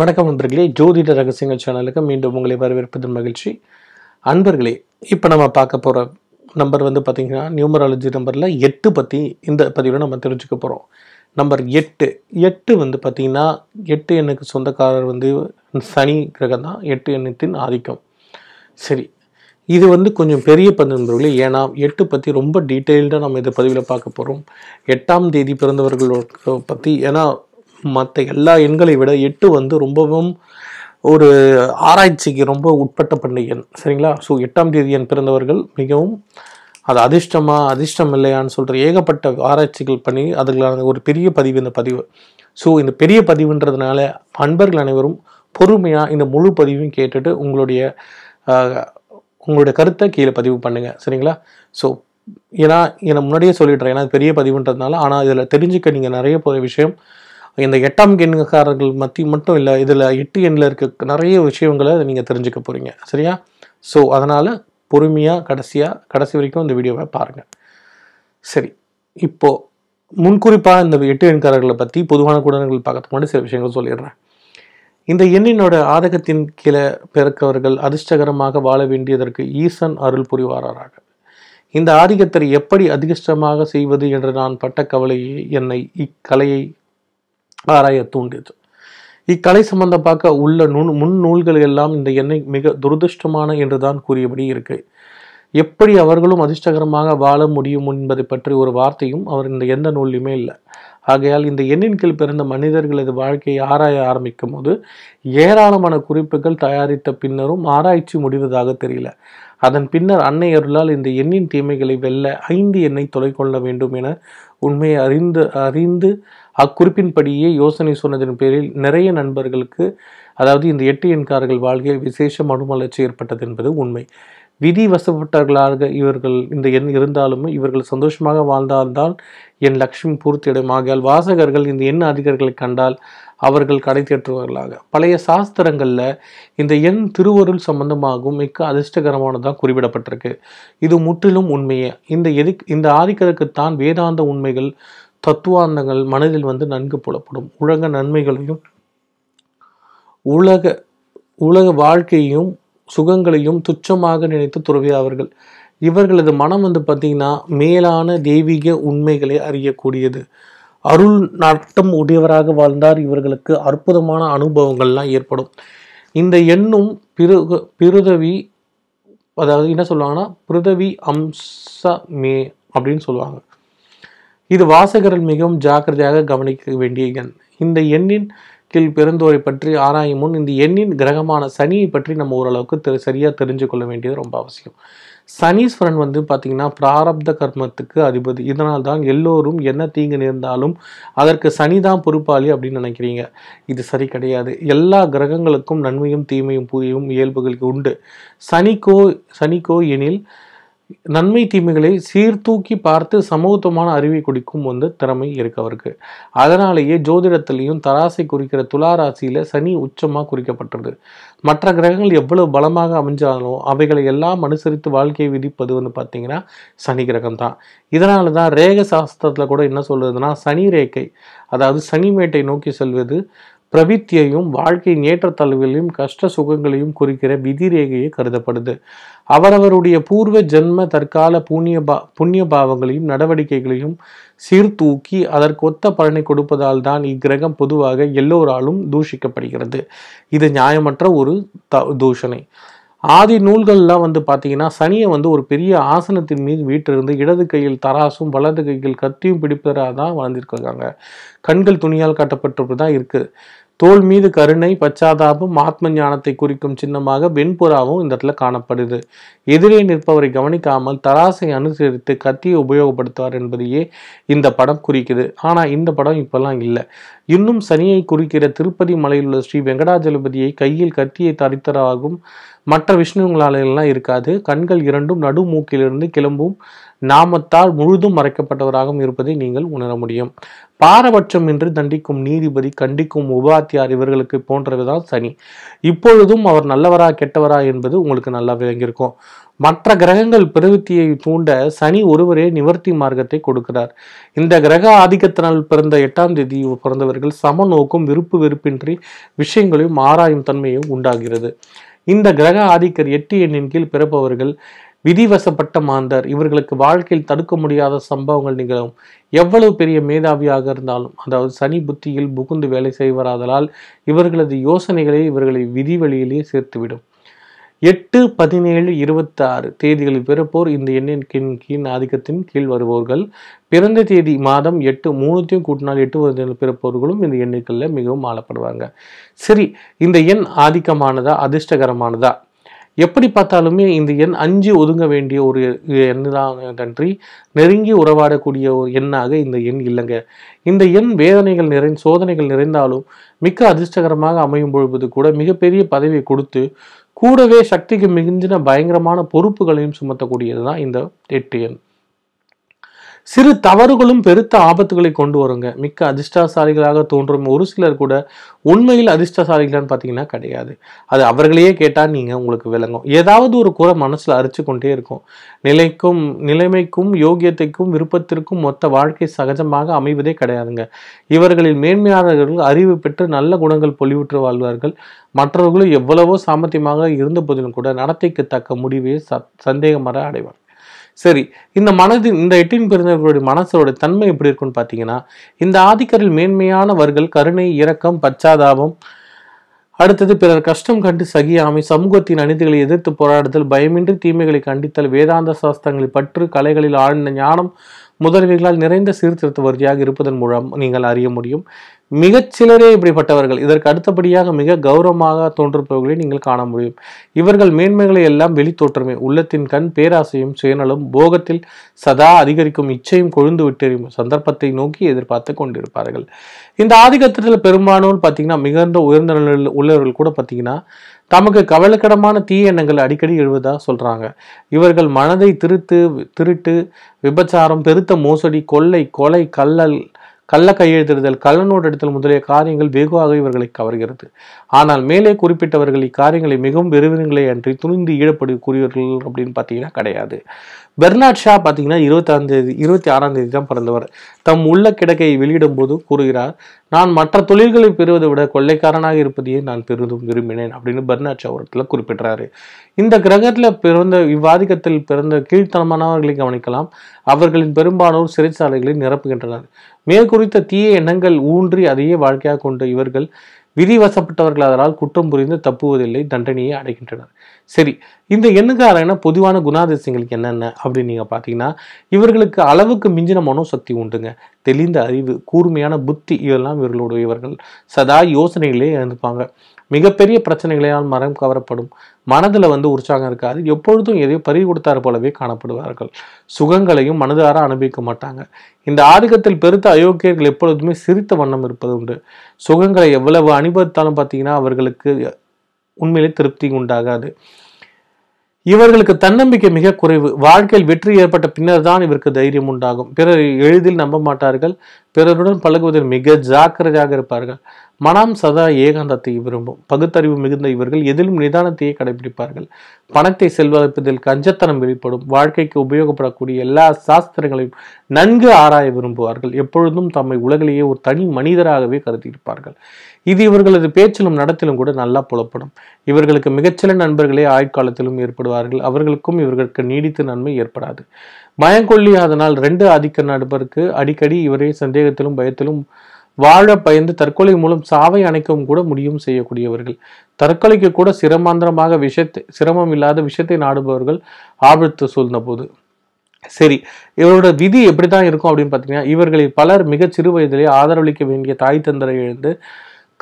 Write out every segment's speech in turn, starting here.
வணக்கம் நண்பர்களே ஜோதிட ரகசியங்கள் சேனலுக்கு மீண்டும் உங்களை வரவேற்பது மகிழ்ச்சி அன்பர்களே இப்போ நம்ம பார்க்க போகிற நம்பர் வந்து பார்த்திங்கன்னா நியூமராலஜி நம்பரில் எட்டு பற்றி இந்த பதிவில் நம்ம தெரிஞ்சுக்க போகிறோம் நம்பர் எட்டு எட்டு வந்து பார்த்திங்கன்னா எட்டு எண்ணுக்கு சொந்தக்காரர் வந்து சனி கிரகம் தான் எட்டு எண்ணத்தின் ஆதிக்கம் சரி இது வந்து கொஞ்சம் பெரிய நண்பர்களே ஏன்னா எட்டு பற்றி ரொம்ப டீட்டெயில்டாக நம்ம இந்த பதிவில் பார்க்க போகிறோம் எட்டாம் தேதி பிறந்தவர்களுக்கு பற்றி ஏன்னா மற்ற எல்லா எண்களை விட எட்டு வந்து ரொம்பவும் ஒரு ஆராய்ச்சிக்கு ரொம்ப உட்பட்ட பண்டிகை சரிங்களா ஸோ எட்டாம் தேதி எண் பிறந்தவர்கள் மிகவும் அது அதிர்ஷ்டமா அதிர்ஷ்டம் இல்லையான்னு சொல்கிற ஏகப்பட்ட ஆராய்ச்சிகள் பண்ணி அதுக்கான ஒரு பெரிய பதிவு இந்த பதிவு ஸோ இந்த பெரிய பதிவுன்றதுனால அன்பர்கள் அனைவரும் பொறுமையாக இந்த முழு பதிவையும் கேட்டுட்டு உங்களுடைய உங்களுடைய கருத்தை கீழே பதிவு பண்ணுங்கள் சரிங்களா ஸோ ஏன்னா என்னை முன்னாடியே சொல்லிடுறேன் ஏன்னா பெரிய பதிவுன்றதுனால ஆனால் இதில் தெரிஞ்சுக்க நீங்கள் நிறைய போகிற விஷயம் இந்த எட்டாம் கெண்காரர்கள் மத்தி மட்டும் இல்லை இதில் எட்டு எண்ணில் இருக்க நிறைய விஷயங்களை நீங்கள் தெரிஞ்சுக்க போகிறீங்க சரியா ஸோ அதனால் பொறுமையாக கடைசியாக கடைசி வரைக்கும் இந்த வீடியோவை பாருங்கள் சரி இப்போது முன்குறிப்பாக இந்த எட்டு எண்காரர்களை பற்றி பொதுவான கூடங்கள் பார்க்கறதுக்கு முன்னாடி சில விஷயங்கள் சொல்லிடுறேன் இந்த எண்ணினோட ஆதகத்தின் கீழே பிறக்கவர்கள் அதிர்ஷ்டகரமாக வாழ வேண்டியதற்கு ஈசன் அருள் புரிவாராக இந்த ஆதிக்கத்தை எப்படி அதிர்ஷ்டமாக செய்வது என்று நான் பட்ட கவலையே என்னை இக்கலையை ஆராய தூண்டியது இக்கலை சம்பந்தமாக உள்ள நுண் முன் நூல்கள் எல்லாம் இந்த எண்ணெய் மிக துரதிருஷ்டமான என்றுதான் கூறியபடி இருக்கு எப்படி அவர்களும் அதிர்ஷ்டகரமாக வாழ முடியும் என்பதை பற்றி ஒரு வார்த்தையும் அவர் இந்த எந்த நூல்லையுமே இல்லை ஆகையால் இந்த எண்ணின் கீழ் பிறந்த மனிதர்களது வாழ்க்கையை ஆராய ஆரம்பிக்கும் போது ஏராளமான குறிப்புகள் தயாரித்த பின்னரும் ஆராய்ச்சி முடிவதாக தெரியல அதன் பின்னர் அன்னை அருளால் இந்த எண்ணின் தீமைகளை வெல்ல ஐந்து எண்ணெய் தொலை கொள்ள வேண்டும் என உண்மையை அறிந்து அறிந்து அக்குறிப்பின்படியே யோசனை சொன்னதன் பேரில் நிறைய நண்பர்களுக்கு அதாவது இந்த எட்டு எண்காரர்கள் வாழ்க்கையில் விசேஷ மனுமலர்ச்சி ஏற்பட்டது என்பது உண்மை விதி வசப்பட்டவர்களாக இவர்கள் இந்த எண் இருந்தாலும் இவர்கள் சந்தோஷமாக வாழ்ந்தால்தான் என் லக்ஷ்மி பூர்த்தியிடும் ஆகியால் வாசகர்கள் இந்த எண் அதிகாரிகளை கண்டால் அவர்கள் கடை தேற்றுவர்களாக பழைய சாஸ்திரங்களில் இந்த எண் திருவருள் சம்பந்தமாகவும் மிக்க அதிர்ஷ்டகரமானதாக குறிப்பிடப்பட்டிருக்கு இது முற்றிலும் உண்மையே இந்த எதிக் இந்த ஆதிக்கத்துக்குத்தான் வேதாந்த உண்மைகள் தத்துவாந்தங்கள் மனதில் வந்து நன்கு புலப்படும் உலக நன்மைகளையும் உலக உலக வாழ்க்கையையும் சுகங்களையும் துச்சமாக நினைத்து துறவியாவர்கள் இவர்களது மனம் வந்து பார்த்திங்கன்னா மேலான தெய்வீக உண்மைகளை அறியக்கூடியது அருள் நட்டம் உடையவராக வாழ்ந்தார் இவர்களுக்கு அற்புதமான அனுபவங்கள்லாம் ஏற்படும் இந்த எண்ணும் பிரு பிருதவி அதாவது என்ன சொல்லுவாங்கன்னா பிருதவி அம்சமே அப்படின்னு சொல்லுவாங்க இது வாசகர்கள் மிகவும் ஜாக்கிரதையாக கவனிக்க வேண்டிய எண் இந்த எண்ணின் கீழ் பிறந்தோரை பற்றி ஆராயும் முன் இந்த எண்ணின் கிரகமான சனியை பற்றி நம்ம ஓரளவுக்கு தெரி சரியாக தெரிஞ்சு கொள்ள வேண்டியது ரொம்ப அவசியம் சனீஸ்வரன் வந்து பார்த்தீங்கன்னா பிராரப்த கர்மத்துக்கு அதிபதி இதனால் தான் எல்லோரும் என்ன தீங்கு நேர்ந்தாலும் அதற்கு சனி தான் பொறுப்பாளி அப்படின்னு நினைக்கிறீங்க இது சரி கிடையாது எல்லா கிரகங்களுக்கும் நன்மையும் தீமையும் புதியும் இயல்புகளுக்கு உண்டு சனிக்கோ சனிக்கோ எனில் நன்மை தீமைகளை சீர்தூக்கி பார்த்து சமூகத்துவமான அறிவை குடிக்கும் வந்து திறமை இருக்கு அவருக்கு அதனாலேயே ஜோதிடத்திலையும் தராசை குறிக்கிற துலா ராசியில் சனி உச்சமாக குறிக்கப்பட்டது மற்ற கிரகங்கள் எவ்வளவு பலமாக அமைஞ்சாலும் அவைகளை எல்லாம் அனுசரித்து வாழ்க்கையை விதிப்பது வந்து பார்த்தீங்கன்னா சனி கிரகம் தான் இதனால தான் ரேக சாஸ்திரத்தில் கூட என்ன சொல்லுதுன்னா சனி ரேகை அதாவது சனிமேட்டை நோக்கி செல்வது பிரவித்தியையும் வாழ்க்கையின் ஏற்றத்தழுவுகளையும் கஷ்ட சுகங்களையும் குறிக்கிற விதிரேகையே கருதப்படுது அவரவருடைய பூர்வ ஜென்ம தற்கால புண்ணிய பா புண்ணிய பாவங்களையும் நடவடிக்கைகளையும் சீர்தூக்கி அதற்கு ஒத்த பலனை கொடுப்பதால் தான் இக்கிரகம் பொதுவாக எல்லோராலும் தூஷிக்கப்படுகிறது இது நியாயமற்ற ஒரு த தூஷணை ஆதி நூல்கள்லாம் வந்து பார்த்தீங்கன்னா சனியை வந்து ஒரு பெரிய ஆசனத்தின் மீது வீட்டிலிருந்து இடது கையில் தராசும் வலது கையில் கத்தியும் பிடிப்பதாக தான் வளர்ந்துருக்காங்க கண்கள் துணியால் கட்டப்பட்டு தான் இருக்குது தோல் மீது கருணை பச்சாதாபம் ஆத்ம ஞானத்தை குறிக்கும் சின்னமாக வெண்புறாவும் இந்த இடத்துல காணப்படுது எதிரே நிற்பவரை கவனிக்காமல் தராசை அனுசரித்து கத்தியை உபயோகப்படுத்துவார் என்பதையே இந்த படம் குறிக்குது ஆனால் இந்த படம் இப்போல்லாம் இல்லை இன்னும் சனியை குறிக்கிற திருப்பதி மலையில் உள்ள ஸ்ரீ வெங்கடாஜலபதியை கையில் கத்தியை தரித்தராகும் மற்ற விஷ்ணுங்களாலெல்லாம் இருக்காது கண்கள் இரண்டும் நடு மூக்கிலிருந்து கிளம்பும் நாமத்தால் முழுதும் மறைக்கப்பட்டவராகவும் இருப்பதை நீங்கள் உணர முடியும் பாரபட்சம் என்று தண்டிக்கும் நீதிபதி கண்டிக்கும் உபாத்தியார் இவர்களுக்கு போன்றவைதான் சனி இப்பொழுதும் அவர் நல்லவரா கெட்டவரா என்பது உங்களுக்கு நல்லா விளங்கியிருக்கும் மற்ற கிரகங்கள் பிரவృத்தியை தூண்ட சனி ஒருவரே நிவர்த்தி மார்க்கத்தை கொடுக்கிறார் இந்த கிரக ஆதிக்கத்தினால் பிறந்த எட்டாம் தேதி பிறந்தவர்கள் சமநோக்கும் விருப்பு வெறுப்பின்றி விஷயங்களையும் ஆராயும் தன்மையும் உண்டாகிறது இந்த கிரக ஆதிக்கர் எட்டு எண்ணின் கீழ் பிறப்பவர்கள் விதிவசப்பட்ட மாந்தர் இவர்களுக்கு வாழ்க்கையில் தடுக்க முடியாத சம்பவங்கள் நிகழும் எவ்வளவு பெரிய மேதாவியாக இருந்தாலும் அதாவது சனி புத்தியில் புகுந்து வேலை செய்வராதலால் இவர்களது யோசனைகளை இவர்களை விதி வழியிலேயே சேர்த்துவிடும் எட்டு பதினேழு இருபத்தாறு தேதிகளில் பிறப்போர் இந்த எண்ணின் கீழ் ஆதிக்கத்தின் கீழ் வருபவர்கள் பிறந்த தேதி மாதம் எட்டு மூணுத்தையும் கூட்டினால் எட்டு வருடங்கள் பிறப்பவர்களும் இந்த எண்ணிக்கையில் மிகவும் ஆளப்படுவாங்க சரி இந்த எண் ஆதிக்கமானதா அதிர்ஷ்டகரமானதா எப்படி பார்த்தாலுமே இந்த எண் அஞ்சு ஒதுங்க வேண்டிய ஒரு எண்ணான நன்றி நெருங்கி உறவாடக்கூடிய ஒரு எண்ணாக இந்த எண் இல்லைங்க இந்த எண் வேதனைகள் நிறை சோதனைகள் நிறைந்தாலும் மிக்க அதிர்ஷ்டகரமாக அமையும் பொழுது கூட மிகப்பெரிய பதவியை கொடுத்து கூடவே சக்திக்கு மிகுந்தின பயங்கரமான பொறுப்புகளையும் சுமத்தக்கூடியது தான் இந்த எட்டு எண் சிறு தவறுகளும் பெருத்த ஆபத்துகளை கொண்டு வருங்க மிக்க அதிர்ஷ்டசாலிகளாக தோன்றும் ஒரு சிலர் கூட உண்மையில் அதிர்ஷ்டசாலிகளான்னு பார்த்தீங்கன்னா கிடையாது அது அவர்களையே கேட்டால் நீங்கள் உங்களுக்கு விளங்கும் ஏதாவது ஒரு குறை மனசில் அரிச்சு கொண்டே இருக்கும் நிலைக்கும் நிலைமைக்கும் யோகியத்தைக்கும் விருப்பத்திற்கும் மொத்த வாழ்க்கை சகஜமாக அமைவதே கிடையாதுங்க இவர்களில் மேன்மையாளர்கள் அறிவு பெற்று நல்ல குணங்கள் பொலிவுற்று வாழ்வார்கள் மற்றவர்களும் எவ்வளவோ சாமர்த்தியமாக இருந்த போதிலும் கூட நடத்தைக்கு தக்க முடிவே ச சந்தேகமர அடைவார் சரி இந்த மனதின் இந்த எட்டின் பிறந்தவர்களுடைய மனசோட தன்மை எப்படி இருக்குன்னு பார்த்தீங்கன்னா இந்த ஆதிக்கரில் மேன்மையானவர்கள் கருணை இரக்கம் பச்சாதாபம் அடுத்தது பிறர் கஷ்டம் கண்டு சகியாமை சமூகத்தின் அநீதிகளை எதிர்த்து போராடுதல் பயமின்றி தீமைகளை கண்டித்தல் வேதாந்த சாஸ்திரங்களை பற்று கலைகளில் ஆழ்ந்த ஞானம் முதல்விகளால் நிறைந்த சீர்திருத்த வரியாக இருப்பதன் மூலம் நீங்கள் அறிய முடியும் மிகச்சிலரே இப்படிப்பட்டவர்கள் இதற்கு அடுத்தபடியாக மிக கௌரவமாக தோன்றுபவர்களை நீங்கள் காண முடியும் இவர்கள் மேன்மைகளை எல்லாம் வெளித்தோற்றுமே உள்ளத்தின் கண் பேராசையும் சுயநலும் போகத்தில் சதா அதிகரிக்கும் இச்சையும் கொழுந்து விட்டெறியும் சந்தர்ப்பத்தை நோக்கி எதிர்பார்த்து கொண்டிருப்பார்கள் இந்த ஆதிக்கத்தில் பெரும்பாலும் பார்த்தீங்கன்னா மிகுந்த உயர்ந்த நிலையில் உள்ளவர்கள் கூட பார்த்தீங்கன்னா தமக்கு கவலைக்கிடமான தீய எண்ணங்கள் அடிக்கடி எழுவதா சொல்றாங்க இவர்கள் மனதை திருத்து திருட்டு விபச்சாரம் பெருத்த மோசடி கொள்ளை கொலை கல்லல் கள்ள கையெழுத்திடுதல் கள்ள நோட்டு எடுத்தல் முதலிய காரியங்கள் வெகுவாக இவர்களை கவர்கிறது ஆனால் மேலே குறிப்பிட்டவர்கள் இக்காரியங்களை மிகவும் விரைவினங்களே அன்றி துணிந்து ஈடுபடக்கூடியவர்கள் அப்படின்னு பார்த்தீங்கன்னா கிடையாது பெர்னாட் ஷா பார்த்தீங்கன்னா இருபத்தாம் தேதி இருபத்தி ஆறாம் தேதி தான் பிறந்தவர் தம் உள்ள கிடக்கை வெளியிடும் போது கூறுகிறார் நான் மற்ற தொழில்களை பெறுவதை விட கொள்ளைக்காரனாக இருப்பதையே நான் பெரிதும் விரும்பினேன் அப்படின்னு பெர்னாட் ஷா ஒரு குறிப்பிடுறாரு இந்த கிரகத்தில் பிறந்த இவ்வாதிக்கத்தில் பிறந்த கீழ்த்தனமானவர்களை கவனிக்கலாம் அவர்களின் பெரும்பாலோர் சிறைச்சாலைகளை நிரப்புகின்றனர் மேற்குறித்த தீய எண்ணங்கள் ஊன்றி அதையே வாழ்க்கையாக கொண்ட இவர்கள் விதிவசப்பட்டவர்கள் அதனால் குற்றம் புரிந்து தப்புவதில்லை தண்டனையை அடைகின்றனர் சரி இந்த எண்ணுக்காரன பொதுவான குணாதிசயங்களுக்கு என்னென்ன அப்படின்னு நீங்க பாத்தீங்கன்னா இவர்களுக்கு அளவுக்கு மிஞ்சின மனோசக்தி உண்டுங்க தெளிந்த அறிவு கூர்மையான புத்தி இதெல்லாம் இவர்களுடைய இவர்கள் சதா யோசனைகளே இருந்துப்பாங்க மிகப்பெரிய பிரச்சனைகளையால் மரம் கவரப்படும் மனதில் வந்து உற்சாகம் இருக்காது எப்பொழுதும் எதையோ பறி கொடுத்தாரு போலவே காணப்படுவார்கள் சுகங்களையும் மனதார அனுபவிக்க மாட்டாங்க இந்த ஆதிக்கத்தில் பெருத்த அயோக்கியர்கள் எப்பொழுதுமே சிரித்த வண்ணம் இருப்பது உண்டு சுகங்களை எவ்வளவு அனுபவித்தாலும் பார்த்தீங்கன்னா அவர்களுக்கு உண்மையிலே திருப்தி உண்டாகாது இவர்களுக்கு தன்னம்பிக்கை மிக குறைவு வாழ்க்கையில் வெற்றி ஏற்பட்ட பின்னர் தான் இவருக்கு தைரியம் உண்டாகும் பிறர் எளிதில் நம்ப மாட்டார்கள் பிறருடன் பழகுவதில் மிக ஜாக்கிரதையாக இருப்பார்கள் மனம் சதா ஏகாந்தத்தை விரும்பும் பகுத்தறிவு மிகுந்த இவர்கள் எதிலும் நிதானத்தையே கடைபிடிப்பார்கள் பணத்தை செல்வழிப்பதில் கஞ்சத்தனம் வெளிப்படும் வாழ்க்கைக்கு உபயோகப்படக்கூடிய எல்லா சாஸ்திரங்களையும் நன்கு ஆராய விரும்புவார்கள் எப்பொழுதும் தம்மை உலகிலேயே ஒரு தனி மனிதராகவே கருதியிருப்பார்கள் இது இவர்களது பேச்சிலும் நடத்திலும் கூட நல்லா புலப்படும் இவர்களுக்கு மிகச்சில நண்பர்களே ஆய்காலத்திலும் ஏற்படுவார்கள் அவர்களுக்கும் இவர்களுக்கு நீடித்த நன்மை ஏற்படாது அதனால் ரெண்டு ஆதிக்க நடுபருக்கு அடிக்கடி இவரை சந்தேகத்திலும் பயத்திலும் வாழ பயந்து தற்கொலை மூலம் சாவை அணைக்கவும் கூட முடியும் செய்யக்கூடியவர்கள் தற்கொலைக்கு கூட சிரமாந்திரமாக விஷத்தை சிரமம் இல்லாத விஷத்தை நாடுபவர்கள் ஆபத்து சூழ்ந்த போது சரி இவரோட விதி எப்படி தான் இருக்கும் அப்படின்னு பார்த்தீங்கன்னா இவர்களில் பலர் மிகச் சிறு வயதிலே ஆதரவளிக்க வேண்டிய தாய் தந்தரை எழுந்து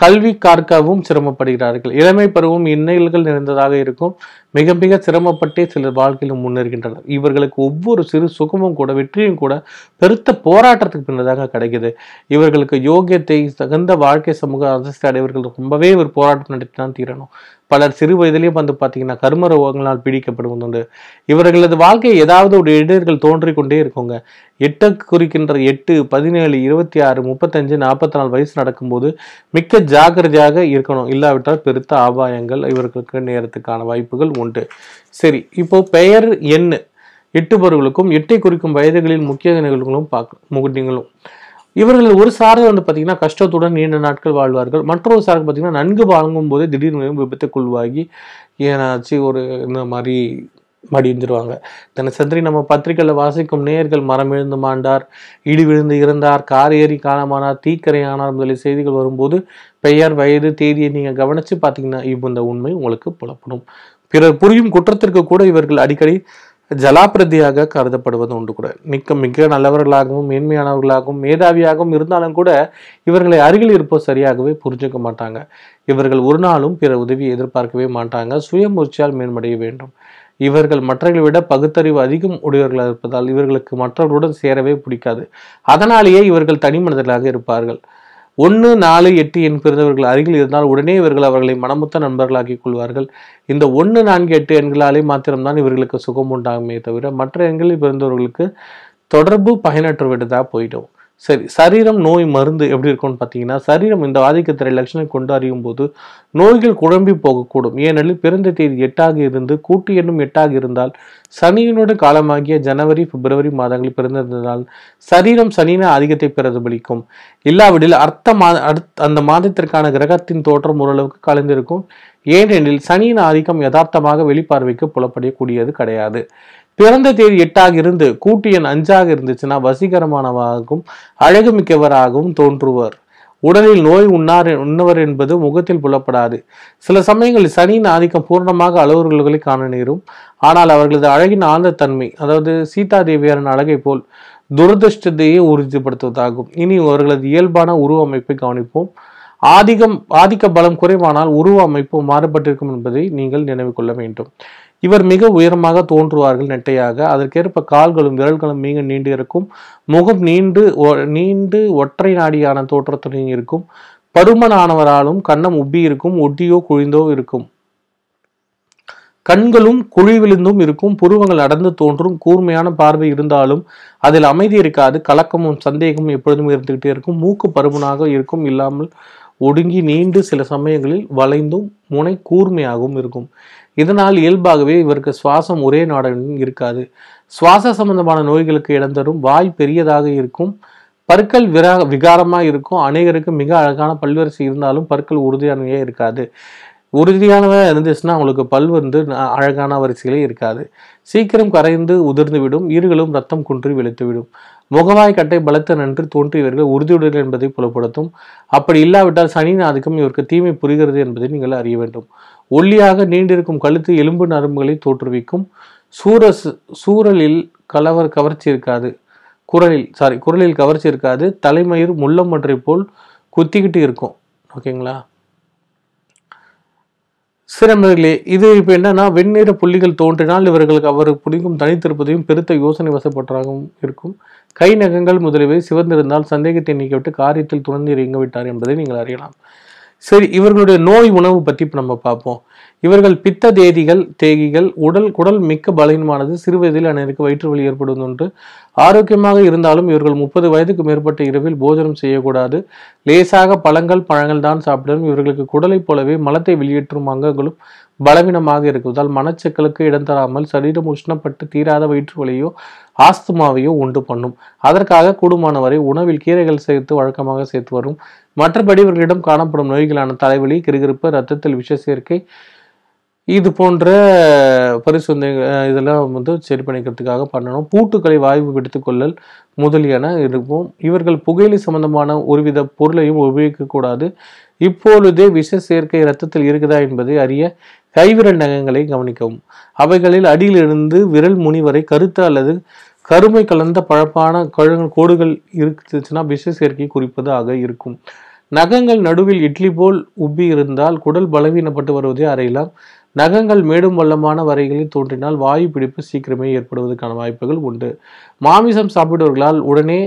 கல்வி கார்க்கவும் சிரமப்படுகிறார்கள் இளமை பருவம் இன்னல்கள் நிறைந்ததாக இருக்கும் மிக மிக சிரமப்பட்டே சிலர் வாழ்க்கையில் முன்னேறுகின்றனர் இவர்களுக்கு ஒவ்வொரு சிறு சுகமும் கூட வெற்றியும் கூட பெருத்த போராட்டத்துக்கு பின்னதாக கிடைக்குது இவர்களுக்கு யோகியத்தை தகுந்த வாழ்க்கை சமூக அரசு அடைவர்கள் ரொம்பவே ஒரு போராட்டம் நடத்தி தான் தீரணும் பலர் சிறு வயதிலேயும் வந்து பார்த்தீங்கன்னா கர்ம ரோகங்களால் பிடிக்கப்படுவதுண்டு இவர்களது வாழ்க்கை ஏதாவது ஒரு இடர்கள் தோன்றிக்கொண்டே இருக்குங்க எட்டு குறிக்கின்ற எட்டு பதினேழு இருபத்தி ஆறு முப்பத்தஞ்சு நாற்பத்தி நாலு வயசு நடக்கும்போது மிக்க ஜாகிரதையாக இருக்கணும் இல்லாவிட்டால் பெருத்த ஆபாயங்கள் இவர்களுக்கு நேரத்துக்கான வாய்ப்புகள் உண்டு சரி இப்போ பெயர் எட்டு எட்டுபவர்களுக்கும் எட்டை குறிக்கும் வயதுகளில் முக்கிய நிகழ்வுகளும் பார்க்க முகட்டிங்களும் இவர்கள் ஒரு சாரர் வந்து பார்த்தீங்கன்னா கஷ்டத்துடன் நீண்ட நாட்கள் வாழ்வார்கள் மற்றொரு சாரர் பார்த்தீங்கன்னா நன்கு வழங்கும் போதே திடீர்னு விபத்துக்குள்வாகி ஏனாச்சு ஒரு இந்த மாதிரி மடிந்துருவாங்க தினசந்திரி நம்ம பத்திரிகையில் வாசிக்கும் நேர்கள் மரம் விழுந்து மாண்டார் இடி விழுந்து இருந்தார் கார் ஏறி காலமானார் தீக்கரை ஆனார் முதலிய செய்திகள் வரும்போது பெயர் வயது தேதியை நீங்கள் கவனித்து பார்த்தீங்கன்னா இப்போ இந்த உண்மை உங்களுக்கு புலப்படும் பிறர் புரியும் குற்றத்திற்கு கூட இவர்கள் அடிக்கடி ஜலாப்பிரதியாக கருதப்படுவது உண்டு கூட மிக்க மிக நல்லவர்களாகவும் மேன்மையானவர்களாகவும் மேதாவியாகவும் இருந்தாலும் கூட இவர்களை அருகில் இருப்போ சரியாகவே புரிஞ்சுக்க மாட்டாங்க இவர்கள் ஒரு நாளும் பிற உதவியை எதிர்பார்க்கவே மாட்டாங்க சுயமுயற்சியால் மேன்மடைய வேண்டும் இவர்கள் மற்றவர்களை விட பகுத்தறிவு அதிகம் உடையவர்களாக இருப்பதால் இவர்களுக்கு மற்றவர்களுடன் சேரவே பிடிக்காது அதனாலேயே இவர்கள் தனி மனிதர்களாக இருப்பார்கள் ஒன்று நாலு எட்டு எண் பிறந்தவர்கள் அருகில் இருந்தால் உடனே இவர்கள் அவர்களை மனமுத்த நண்பர்களாக்கிக் கொள்வார்கள் இந்த ஒன்று நான்கு எட்டு எண்களாலே மாத்திரம்தான் இவர்களுக்கு சுகம் உண்டாகுமே தவிர மற்ற எண்களில் பிறந்தவர்களுக்கு தொடர்பு பயனற்று விட்டதாக போயிடும் சரி சரீரம் நோய் மருந்து எப்படி இருக்கும்னு பார்த்தீங்கன்னா சரீரம் இந்த ஆதிக்கத்திரை லட்சணம் கொண்டு அறியும் போது நோய்கள் குழம்பி போகக்கூடும் ஏனெனில் பிறந்த தேதி எட்டாக இருந்து கூட்டு எண்ணும் எட்டாக இருந்தால் சனியினோடு காலமாகிய ஜனவரி பிப்ரவரி மாதங்களில் பிறந்திருந்ததால் சரீரம் சனியின ஆதிக்கத்தை பிரதிபலிக்கும் இல்லாவிடில் அர்த்த மாத அந்த மாதத்திற்கான கிரகத்தின் தோற்றம் ஓரளவுக்கு கலந்திருக்கும் ஏனெனில் சனியின் ஆதிக்கம் யதார்த்தமாக வெளிப்பார்வைக்கு புலப்படக்கூடியது கிடையாது பிறந்த தேதி எட்டாக இருந்து கூட்டியன் அஞ்சாக இருந்துச்சுன்னா வசீகரமானவராகவும் அழகு மிக்கவராகவும் தோன்றுவர் உடலில் நோய் உண்ணார் உண்ணவர் என்பது முகத்தில் புலப்படாது சில சமயங்களில் சனியின் ஆதிக்கம் பூர்ணமாக அளவுகளை காண நேரும் ஆனால் அவர்களது அழகின் ஆழ்ந்த தன்மை அதாவது சீதா தேவியாரின் அழகை போல் துரதிருஷ்டத்தையே உறுதிப்படுத்துவதாகும் இனி அவர்களது இயல்பான உருவ அமைப்பை கவனிப்போம் ஆதிக்கம் ஆதிக்க பலம் குறைவானால் உருவ அமைப்பு மாறுபட்டிருக்கும் என்பதை நீங்கள் நினைவு கொள்ள வேண்டும் இவர் மிக உயரமாக தோன்றுவார்கள் நெட்டையாக அதற்கேற்ப கால்களும் விரல்களும் மிக நீண்டு இருக்கும் முகம் நீண்டு நீண்டு ஒற்றை நாடியான தோற்றத்துடன் இருக்கும் பருமனானவராலும் கண்ணம் உப்பி இருக்கும் ஒட்டியோ குழிந்தோ இருக்கும் கண்களும் குழி விழுந்தும் இருக்கும் புருவங்கள் அடர்ந்து தோன்றும் கூர்மையான பார்வை இருந்தாலும் அதில் அமைதி இருக்காது கலக்கமும் சந்தேகமும் எப்பொழுதும் இருந்துகிட்டே இருக்கும் மூக்கு பருமனாக இருக்கும் இல்லாமல் ஒடுங்கி நீண்டு சில சமயங்களில் வளைந்தும் முனை கூர்மையாகவும் இருக்கும் இதனால் இயல்பாகவே இவருக்கு சுவாசம் ஒரே நாடன் இருக்காது சுவாச சம்பந்தமான நோய்களுக்கு இடம் தரும் வாய் பெரியதாக இருக்கும் பற்கள் விரா விகாரமாக இருக்கும் அநேகருக்கு மிக அழகான பல்வரிசை இருந்தாலும் பற்கள் உறுதியானவையே இருக்காது உறுதியானவையாக இருந்துச்சுன்னா அவங்களுக்கு பல் வந்து அழகான வரிசைகளே இருக்காது சீக்கிரம் கரைந்து உதிர்ந்து விடும் ஈர்களும் ரத்தம் குன்றி வெளுத்துவிடும் முகவாய் கட்டை பலத்த நன்று தோன்றியவர்கள் உறுதியுடன் என்பதை புலப்படுத்தும் அப்படி இல்லாவிட்டால் சனி நாதுக்கும் இவருக்கு தீமை புரிகிறது என்பதை நீங்கள் அறிய வேண்டும் ஒல்லியாக நீண்டிருக்கும் கழுத்து எலும்பு நரம்புகளை தோற்றுவிக்கும் சூரஸ் சூரலில் கலவர் கவர்ச்சி இருக்காது குரலில் சாரி குரலில் கவர்ச்சி இருக்காது தலைமயிர் முள்ளம் ஒன்றை போல் குத்திக்கிட்டு இருக்கும் ஓகேங்களா சிறமர்களே இது இப்போ என்னன்னா வெண்ணிற புள்ளிகள் தோன்றினால் இவர்களுக்கு அவருக்கு பிடிக்கும் தனித்திருப்பதையும் பெருத்த யோசனை வசப்பட்டதாகவும் இருக்கும் கை நகங்கள் முதலியவை சிவந்திருந்தால் சந்தேகத்தை நீக்கிவிட்டு காரியத்தில் துறந்து இறங்கிவிட்டார் என்பதை நீங்கள் அறியலாம் சரி இவர்களுடைய நோய் உணவு பற்றி இப்போ நம்ம பார்ப்போம் இவர்கள் பித்த தேதிகள் தேகிகள் உடல் குடல் மிக்க பலவீனமானது சிறு வயதில் அனைவருக்கு வயிற்று வலி ஏற்படுவது ஒன்று ஆரோக்கியமாக இருந்தாலும் இவர்கள் முப்பது வயதுக்கு மேற்பட்ட இரவில் போஜனம் செய்யக்கூடாது லேசாக பழங்கள் பழங்கள் தான் சாப்பிடும் இவர்களுக்கு குடலைப் போலவே மலத்தை வெளியேற்றும் அங்கங்களும் பலவீனமாக இருக்குவதால் மனச்சக்கலுக்கு இடம் தராமல் சரீரம் உஷ்ணப்பட்டு தீராத வயிற்று வலியோ ஆஸ்துமாவையோ உண்டு பண்ணும் அதற்காக கூடுமானவரை உணவில் கீரைகள் சேர்த்து வழக்கமாக சேர்த்து வரும் மற்றபடி இவர்களிடம் காணப்படும் நோய்களான தலைவலி கிருகிருப்பு ரத்தத்தில் விஷ சேர்க்கை இது போன்ற பரிசோதனை இதெல்லாம் வந்து சரி பண்ணிக்கிறதுக்காக பண்ணணும் பூட்டுக்களை வாய்வு விடுத்துக்கொள்ளல் முதலியன இருக்கும் இவர்கள் புகையிலை சம்பந்தமான ஒருவித பொருளையும் உபயோகிக்கக்கூடாது இப்பொழுதே விஷ சேர்க்கை இரத்தத்தில் இருக்குதா என்பதை அறிய கைவிரல் நகங்களை கவனிக்கவும் அவைகளில் அடியிலிருந்து விரல் முனி வரை கருத்து அல்லது கருமை கலந்த பழப்பான கழுங்கள் கோடுகள் இருந்துச்சுன்னா விஷ சேர்க்கை குறிப்பதாக இருக்கும் நகங்கள் நடுவில் இட்லி போல் உப்பி இருந்தால் குடல் பலவீனப்பட்டு வருவதை அறையலாம் நகங்கள் மேடும் வல்லமான வரைகளில் தோன்றினால் வாயு பிடிப்பு சீக்கிரமே ஏற்படுவதற்கான வாய்ப்புகள் உண்டு மாமிசம் சாப்பிடுவர்களால் உடனே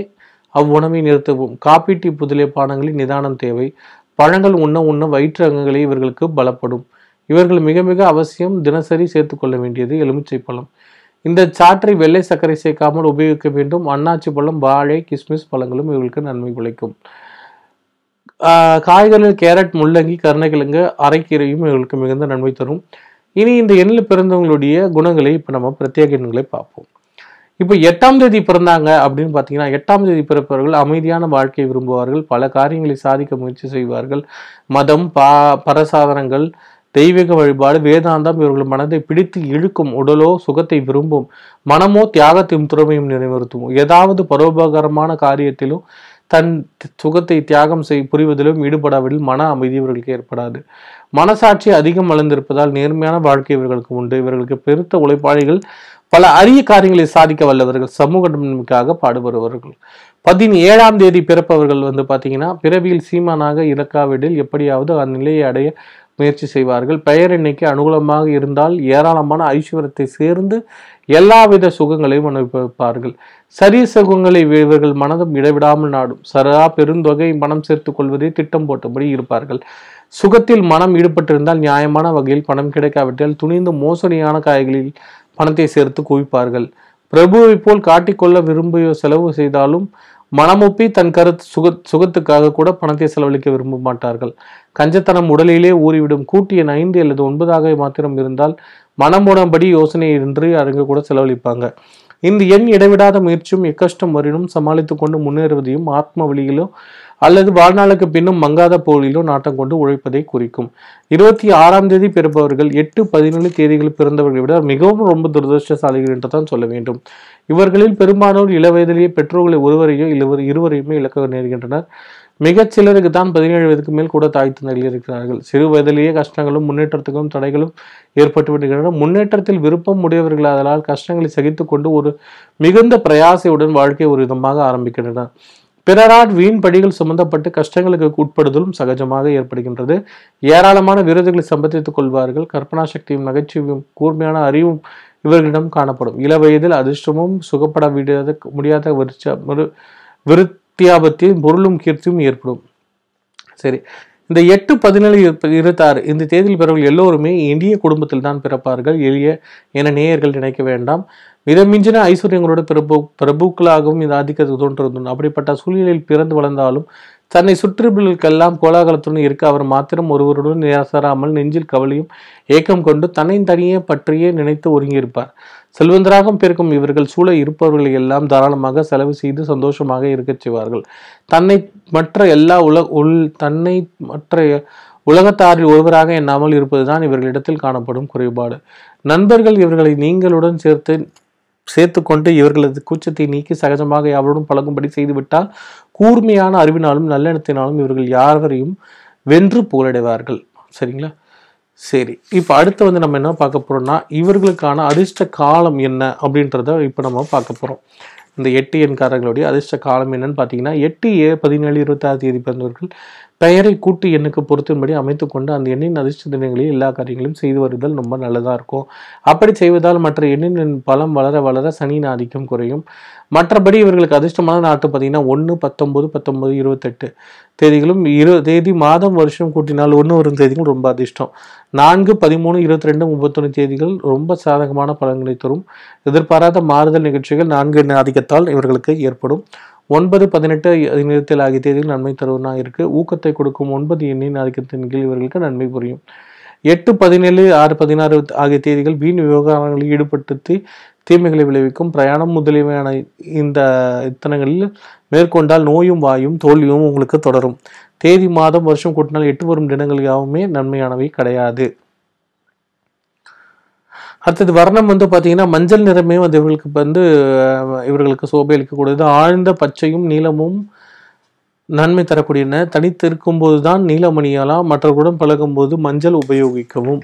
அவ்வுணவை நிறுத்தவும் காப்பீட்டு புதிலை பானங்களில் நிதானம் தேவை பழங்கள் உண்ண உண்ண வயிற்று அங்கங்களே இவர்களுக்கு பலப்படும் இவர்கள் மிக மிக அவசியம் தினசரி சேர்த்து கொள்ள வேண்டியது எலுமிச்சை பழம் இந்த சாற்றை வெள்ளை சர்க்கரை சேர்க்காமல் உபயோகிக்க வேண்டும் அன்னாச்சி பழம் வாழை கிஸ்மிஸ் பழங்களும் இவர்களுக்கு நன்மை குலைக்கும் காய்கறிகள் கேரட் முள்ளங்கி கருணைக்கிழங்கு அரைக்கீரையும் இவர்களுக்கு மிகுந்த நன்மை தரும் இனி இந்த எண்ணில் பிறந்தவங்களுடைய குணங்களை இப்போ நம்ம பிரத்யேக எண்களை பார்ப்போம் இப்போ எட்டாம் தேதி பிறந்தாங்க அப்படின்னு பார்த்தீங்கன்னா எட்டாம் தேதி பிறப்பவர்கள் அமைதியான வாழ்க்கையை விரும்புவார்கள் பல காரியங்களை சாதிக்க முயற்சி செய்வார்கள் மதம் பா பரசாதனங்கள் தெய்வீக வழிபாடு வேதாந்தம் இவர்கள் மனதை பிடித்து இழுக்கும் உடலோ சுகத்தை விரும்பும் மனமோ தியாகத்தையும் திறமையும் நினைவுறுத்தும் ஏதாவது பரோபகாரமான காரியத்திலும் தன் சுகத்தை தியாகம் செய் புரிவதிலும் ஈடுபடாவிடில் மன அமைதி இவர்களுக்கு ஏற்படாது மனசாட்சி அதிகம் வளர்ந்திருப்பதால் நேர்மையான வாழ்க்கை இவர்களுக்கு உண்டு இவர்களுக்கு பெருத்த உழைப்பாளிகள் பல அரிய காரியங்களை சாதிக்க வல்லவர்கள் சமூக நன்மைக்காக பாடுபடுபவர்கள் பதினேழாம் தேதி பிறப்பவர்கள் வந்து பார்த்தீங்கன்னா பிறவியில் சீமானாக இறக்காவிடில் எப்படியாவது அந்நிலையை அடைய முயற்சி செய்வார்கள் பெயர் எண்ணிக்கை அனுகூலமாக இருந்தால் ஏராளமான ஐஸ்வரத்தை சேர்ந்து எல்லாவித சுகங்களையும் அனுபவிப்பார்கள் சரி சுகங்களை இவர்கள் மனதும் இடைவிடாமல் நாடும் சரா பெருந்தொகை பணம் சேர்த்து கொள்வதை திட்டம் போட்டபடி இருப்பார்கள் சுகத்தில் மனம் ஈடுபட்டிருந்தால் நியாயமான வகையில் பணம் கிடைக்காவிட்டால் துணிந்து மோசடியான காய்களில் பணத்தை சேர்த்து குவிப்பார்கள் பிரபுவை போல் காட்டிக்கொள்ள விரும்பிய செலவு செய்தாலும் மனமொப்பி தன் கருத்து சுக சுகத்துக்காக கூட பணத்தை செலவழிக்க விரும்ப மாட்டார்கள் கஞ்சத்தனம் உடலிலே ஊறிவிடும் கூட்டிய ஐந்து அல்லது ஒன்பதாக மாத்திரம் இருந்தால் மனமுடம்படி இன்றி அருங்க கூட செலவழிப்பாங்க இந்த எண் இடைவிடாத முயற்சியும் எக்கஷ்டம் வரினும் சமாளித்து கொண்டு முன்னேறுவதையும் ஆத்ம வழியிலோ அல்லது வாழ்நாளுக்கு பின்னும் மங்காத போலிலோ நாட்டம் கொண்டு உழைப்பதை குறிக்கும் இருபத்தி ஆறாம் தேதி பிறப்பவர்கள் எட்டு பதினேழு தேதிகளில் பிறந்தவர்களை விட மிகவும் ரொம்ப துரதிருஷ்டசாலிகள் என்று தான் சொல்ல வேண்டும் இவர்களில் பெரும்பாலோர் இளவயதிலேயே பெற்றோர்களை ஒருவரையோ இல்லை இருவரையுமே இழக்க நேர்கின்றனர் மிகச் சிலருக்கு தான் பதினேழு வயதுக்கு மேல் கூட தந்தைகள் இருக்கிறார்கள் சிறு வயதிலேயே கஷ்டங்களும் முன்னேற்றத்துக்கும் தடைகளும் ஏற்பட்டு விடுகின்றன முன்னேற்றத்தில் விருப்பம் உடையவர்களாதலால் கஷ்டங்களை சகித்து கொண்டு ஒரு மிகுந்த பிரயாசையுடன் வாழ்க்கை ஒரு விதமாக ஆரம்பிக்கின்றனர் பிறரால் வீண் படிகள் சுமந்தப்பட்டு கஷ்டங்களுக்கு உட்படுதலும் சகஜமாக ஏற்படுகின்றது ஏராளமான விருதுகளை சம்பாதித்துக் கொள்வார்கள் கற்பனா சக்தியும் நகைச்சுவையும் கூர்மையான அறிவும் இவர்களிடம் காணப்படும் இள வயதில் அதிர்ஷ்டமும் சுகப்பட விடாத முடியாத விருச்ச விருத்தியாபத்தையும் பொருளும் கீர்த்தியும் ஏற்படும் சரி இந்த எட்டு பதினேழு இருபத்தாறு இந்த தேதியில் பிறகு எல்லோருமே இந்திய குடும்பத்தில் தான் பிறப்பார்கள் எளிய என நேயர்கள் நினைக்க வேண்டாம் மிதமிஞ்சின ஐஸ்வர்யங்களோட பிரபு பிரபுக்களாகவும் இது ஆதிக்கத்தை தோன்றிருந்தோம் அப்படிப்பட்ட சூழ்நிலையில் பிறந்து வளர்ந்தாலும் தன்னை சுற்றுப்புகளுக்கெல்லாம் கோலாகலத்துடன் இருக்க அவர் மாத்திரம் ஒருவருடன் நேசராமல் நெஞ்சில் கவலையும் ஏக்கம் கொண்டு தன்னை தனியே பற்றியே நினைத்து ஒருங்கியிருப்பார் செல்வந்தராக பிறக்கும் இவர்கள் சூழ இருப்பவர்களை எல்லாம் தாராளமாக செலவு செய்து சந்தோஷமாக இருக்கச் செய்வார்கள் தன்னை மற்ற எல்லா உல உள் தன்னை மற்ற உலகத்தாரில் ஒருவராக எண்ணாமல் இருப்பதுதான் இவர்களிடத்தில் காணப்படும் குறைபாடு நண்பர்கள் இவர்களை நீங்களுடன் சேர்த்து சேர்த்துக்கொண்டு இவர்களது கூச்சத்தை நீக்கி சகஜமாக யாவரோடும் பழகும்படி செய்துவிட்டால் கூர்மையான அறிவினாலும் நல்லெண்ணத்தினாலும் இவர்கள் யாரையும் வென்று புகழடைவார்கள் சரிங்களா சரி இப்போ அடுத்து வந்து நம்ம என்ன பார்க்க போகிறோம்னா இவர்களுக்கான அதிர்ஷ்ட காலம் என்ன அப்படின்றத இப்போ நம்ம பார்க்க போகிறோம் இந்த எட்டு எண்காரர்களுடைய அதிர்ஷ்ட காலம் என்னன்னு பார்த்தீங்கன்னா எட்டு ஏ பதினேழு இருபத்தாறு தேதி பிறந்தவர்கள் பெயரை கூட்டு எண்ணுக்கு பொருத்தின்படி அமைத்து கொண்டு அந்த எண்ணின் அதிர்ஷ்ட தினங்களில் எல்லா காரியங்களையும் செய்து வருதல் ரொம்ப நல்லதாக இருக்கும் அப்படி செய்வதால் மற்ற எண்ணின் பலம் வளர வளர சனியின் ஆதிக்கம் குறையும் மற்றபடி இவர்களுக்கு அதிர்ஷ்டமான நாட்டு பார்த்தீங்கன்னா ஒன்று பத்தொம்பது பத்தொம்பது இருபத்தெட்டு தேதிகளும் இரு தேதி மாதம் வருஷம் கூட்டினால் ஒன்று வரும் தேதிகள் ரொம்ப அதிர்ஷ்டம் நான்கு பதிமூணு இருபத்தி ரெண்டு முப்பத்தொன்று தேதிகள் ரொம்ப சாதகமான பலன்களை தரும் எதிர்பாராத மாறுதல் நிகழ்ச்சிகள் நான்கு ஆதிக்கத்தால் இவர்களுக்கு ஏற்படும் ஒன்பது பதினெட்டு நிறத்தில் ஆகிய தேதியில் நன்மை தருவனாக இருக்கு ஊக்கத்தை கொடுக்கும் ஒன்பது எண்ணின் ஆதிக்கத்தின் கீழ் இவர்களுக்கு நன்மை புரியும் எட்டு பதினேழு ஆறு பதினாறு ஆகிய தேதிகள் வீண் விவகாரங்களில் ஈடுபட்டு தீமைகளை விளைவிக்கும் பிரயாணம் முதலியவையான இந்த இத்தனங்களில் மேற்கொண்டால் நோயும் வாயும் தோல்வியும் உங்களுக்கு தொடரும் தேதி மாதம் வருஷம் கூட்டினால் எட்டு வரும் தினங்கள் யாவுமே நன்மையானவை கிடையாது அடுத்தது வர்ணம் வந்து பார்த்தீங்கன்னா மஞ்சள் நிறமே வந்து இவர்களுக்கு வந்து இவர்களுக்கு அளிக்கக்கூடியது ஆழ்ந்த பச்சையும் நீளமும் நன்மை தரக்கூடியன தனித்திருக்கும் போது தான் நீலமணியாலாம் மற்றவர்களுடன் பழகும்போது மஞ்சள் உபயோகிக்கவும்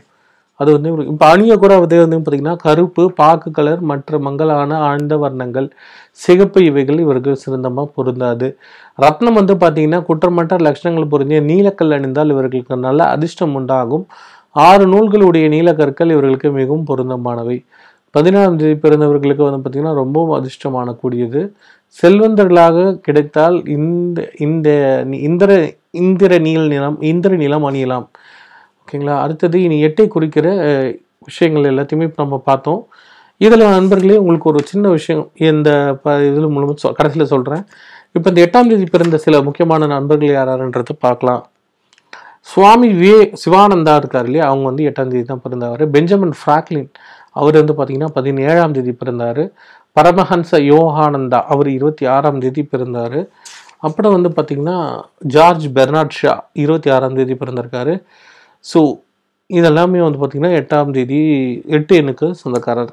அது வந்து இப்போ அணிய கூட வந்து பார்த்தீங்கன்னா கருப்பு பாக்கு கலர் மற்ற மங்களான ஆழ்ந்த வர்ணங்கள் சிகப்பு இவைகள் இவர்கள் சிறந்தமாக பொருந்தாது ரத்னம் வந்து பார்த்தீங்கன்னா குற்றமற்ற லட்சணங்கள் பொருந்திய நீலக்கல் அணிந்தால் இவர்களுக்கு நல்ல அதிர்ஷ்டம் உண்டாகும் ஆறு நூல்களுடைய நீலக்கற்கள் இவர்களுக்கு மிகவும் பொருந்தமானவை பதினாலாம் தேதி பிறந்தவர்களுக்கு வந்து பார்த்திங்கன்னா ரொம்பவும் அதிர்ஷ்டமான கூடியது செல்வந்தர்களாக கிடைத்தால் இந்த இந்த இந்திர இந்திர நீல் நிலம் இந்திர நிலம் அணியலாம் ஓகேங்களா அடுத்தது இனி எட்டை குறிக்கிற விஷயங்கள் எல்லாத்தையுமே நம்ம பார்த்தோம் இதில் நண்பர்களே உங்களுக்கு ஒரு சின்ன விஷயம் இந்த ப இதில் மூலமாக சொ கடைசியில் சொல்கிறேன் இப்போ இந்த எட்டாம் தேதி பிறந்த சில முக்கியமான நண்பர்கள் யாராருன்றதை பார்க்கலாம் சுவாமி விவே சிவானந்தா இருக்கார் இல்லையா அவங்க வந்து எட்டாம் தேதி தான் பிறந்தவர் பெஞ்சமின் ஃப்ராக்லின் அவர் வந்து பார்த்திங்கன்னா பதினேழாம் தேதி பிறந்தார் பரமஹன்ச யோகானந்தா அவர் இருபத்தி ஆறாம் தேதி பிறந்தார் அப்புறம் வந்து பார்த்திங்கன்னா ஜார்ஜ் பெர்னாட் ஷா இருபத்தி ஆறாம் தேதி பிறந்திருக்காரு ஸோ இதெல்லாமே வந்து பார்த்திங்கன்னா எட்டாம் தேதி எட்டு எனக்கு சொந்தக்காரர்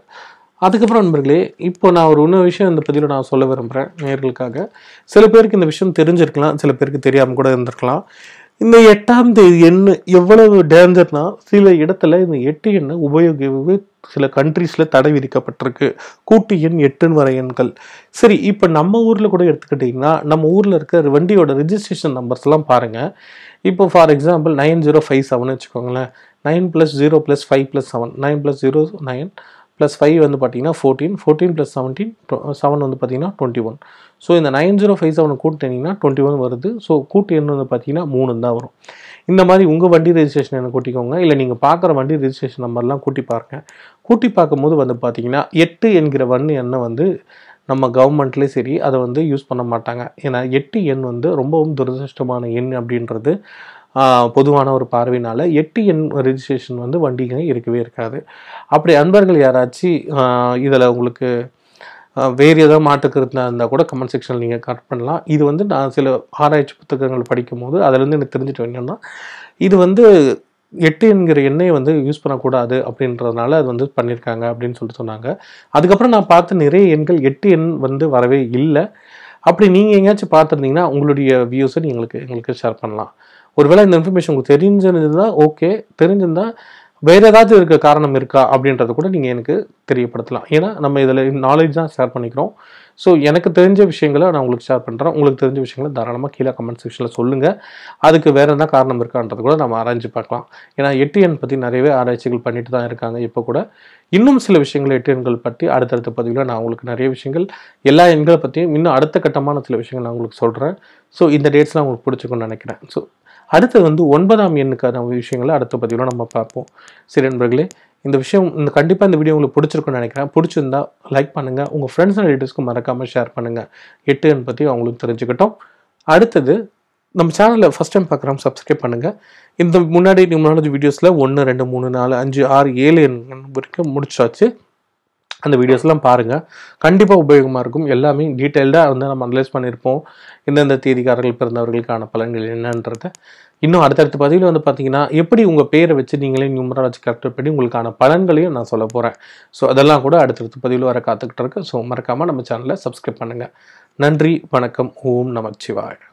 அதுக்கப்புறம் நண்பர்களே இப்போ நான் ஒரு இன்னொரு விஷயம் இந்த பதிவில் நான் சொல்ல விரும்புகிறேன் நேர்களுக்காக சில பேருக்கு இந்த விஷயம் தெரிஞ்சிருக்கலாம் சில பேருக்கு தெரியாமல் கூட இருந்திருக்கலாம் இந்த எட்டாம் தேதி எண்ணு எவ்வளவு டேஞ்சர்னா சில இடத்துல இந்த எட்டு எண்ணை உபயோக சில கண்ட்ரீஸில் தடை விதிக்கப்பட்டிருக்கு கூட்டு எண் எட்டுன்னு வர எண்கள் சரி இப்போ நம்ம ஊரில் கூட எடுத்துக்கிட்டிங்கன்னா நம்ம ஊரில் இருக்கிற வண்டியோட ரிஜிஸ்ட்ரேஷன் நம்பர்ஸ்லாம் பாருங்கள் இப்போ for example nine zero five seven வச்சுக்கோங்களேன் nine plus zero plus five plus seven nine plus zero nine plus five வந்து பார்த்தீங்கன்னா fourteen fourteen plus seventeen seven வந்து பார்த்தீங்கன்னா டுவெண்ட்டி ஒன் ஸோ இந்த நைன் ஜீரோ ஃபைவ் செவன் கூட்டினீங்கன்னா twenty one வருது so கூட்டு எண் வந்து பார்த்தீங்கன்னா மூணு தான் வரும் இந்த மாதிரி உங்கள் வண்டி ரெஜிஸ்ட்ரேஷன் எனக்கு கூட்டிக்கோங்க இல்லை நீங்கள் பார்க்குற வண்டி ரெஜிஸ்ட்ரேஷன் நம்பர்லாம் கூட்டி பாருங்கள் கூட்டி பார்க்கும்போது வந்து பார்த்தீங்கன்னா எட்டு என்கிற வண்ணு எண்ணை வந்து நம்ம கவர்மெண்ட்லேயும் சரி அதை வந்து யூஸ் பண்ண மாட்டாங்க ஏன்னா எட்டு எண் வந்து ரொம்பவும் துரதிருஷ்டமான எண் அப்படின்றது பொதுவான ஒரு பார்வையினால் எட்டு எண் ரிஜிஸ்ட்ரேஷன் வந்து வண்டிங்க இருக்கவே இருக்காது அப்படி அன்பர்கள் யாராச்சும் இதில் உங்களுக்கு வேறு ஏதாவது மாட்டுக்கிறதுனா இருந்தால் கூட கமெண்ட் செக்ஷனில் நீங்கள் கட் பண்ணலாம் இது வந்து நான் சில ஆராய்ச்சி புத்தகங்கள் படிக்கும்போது அதிலேருந்து எனக்கு தெரிஞ்சுட்டு என்னென்னா இது வந்து எட்டு என்கிற எண்ணெயை வந்து யூஸ் பண்ணக்கூடாது அப்படின்றதுனால அது வந்து பண்ணியிருக்காங்க அப்படின்னு சொல்லிட்டு சொன்னாங்க அதுக்கப்புறம் நான் பார்த்த நிறைய எண்கள் எட்டு எண் வந்து வரவே இல்லை அப்படி நீங்கள் எங்கேயாச்சும் பார்த்துருந்தீங்கன்னா உங்களுடைய வியூஸை எங்களுக்கு எங்களுக்கு ஷேர் பண்ணலாம் ஒருவேளை இந்த இன்ஃபர்மேஷன் உங்களுக்கு தெரிஞ்சிருந்ததுன்னா ஓகே தெரிஞ்சிருந்தா வேறு ஏதாவது இருக்க காரணம் இருக்கா அப்படின்றத கூட நீங்கள் எனக்கு தெரியப்படுத்தலாம் ஏன்னா நம்ம இதில் நாலேஜ் தான் ஷேர் பண்ணிக்கிறோம் ஸோ எனக்கு தெரிஞ்ச விஷயங்களை நான் உங்களுக்கு ஷேர் பண்ணுறேன் உங்களுக்கு தெரிஞ்ச விஷயங்களை தாராளமாக கீழே கமெண்ட் செக்ஷனில் சொல்லுங்கள் அதுக்கு வேறு என்ன காரணம் இருக்கான்றது கூட நம்ம ஆராய்ஞ்சு பார்க்கலாம் ஏன்னா எட்டியன் பற்றி நிறையவே ஆராய்ச்சிகள் பண்ணிட்டு தான் இருக்காங்க இப்போ கூட இன்னும் சில விஷயங்கள் எட்டியன்கள் பற்றி அடுத்தடுத்த பதிவில் நான் உங்களுக்கு நிறைய விஷயங்கள் எல்லா எண்களை பற்றியும் இன்னும் அடுத்த கட்டமான சில விஷயங்கள் நான் உங்களுக்கு சொல்கிறேன் ஸோ இந்த டேட்ஸ்லாம் உங்களுக்கு பிடிச்சிக்கணும்னு நினைக்கிறேன் ஸோ அடுத்தது வந்து ஒன்பதாம் எண்ணுக்கான விஷயங்களை அடுத்த பதிவில் நம்ம பார்ப்போம் சரி நண்பர்களே இந்த விஷயம் இந்த கண்டிப்பாக இந்த வீடியோ உங்களுக்கு பிடிச்சிருக்குன்னு நினைக்கிறேன் பிடிச்சிருந்தா லைக் பண்ணுங்கள் உங்கள் ஃப்ரெண்ட்ஸ் அண்ட் ரிலேட்டிவ்ஸ்க்கு மறக்காமல் ஷேர் பண்ணுங்கள் எட்டு எண் பற்றி அவங்களுக்கு தெரிஞ்சுக்கிட்டோம் அடுத்தது நம்ம சேனலில் ஃபஸ்ட் டைம் பார்க்குறோம் சப்ஸ்கிரைப் பண்ணுங்கள் இந்த முன்னாடி நியூமாலஜி வீடியோஸில் ஒன்று ரெண்டு மூணு நாலு அஞ்சு ஆறு ஏழு வரைக்கும் முடிச்சாச்சு அந்த வீடியோஸ்லாம் பாருங்கள் கண்டிப்பாக உபயோகமாக இருக்கும் எல்லாமே டீட்டெயில்டாக வந்து நம்ம அனலைஸ் பண்ணியிருப்போம் எந்தெந்த தேதிக்காரர்கள் பிறந்தவர்களுக்கான பலன்கள் என்னன்றதை இன்னும் அடுத்தடுத்த பதிவில் வந்து பார்த்தீங்கன்னா எப்படி உங்கள் பேரை வச்சு நீங்களே நியூமராக வச்சு கேப்டர் பண்ணி உங்களுக்கான பலன்களையும் நான் சொல்ல போகிறேன் ஸோ அதெல்லாம் கூட அடுத்தடுத்த பதிவில் வர காத்துக்கிட்டு இருக்கு ஸோ மறக்காமல் நம்ம சேனலை சப்ஸ்கிரைப் பண்ணுங்கள் நன்றி வணக்கம் ஓம் நமச்சிவாய்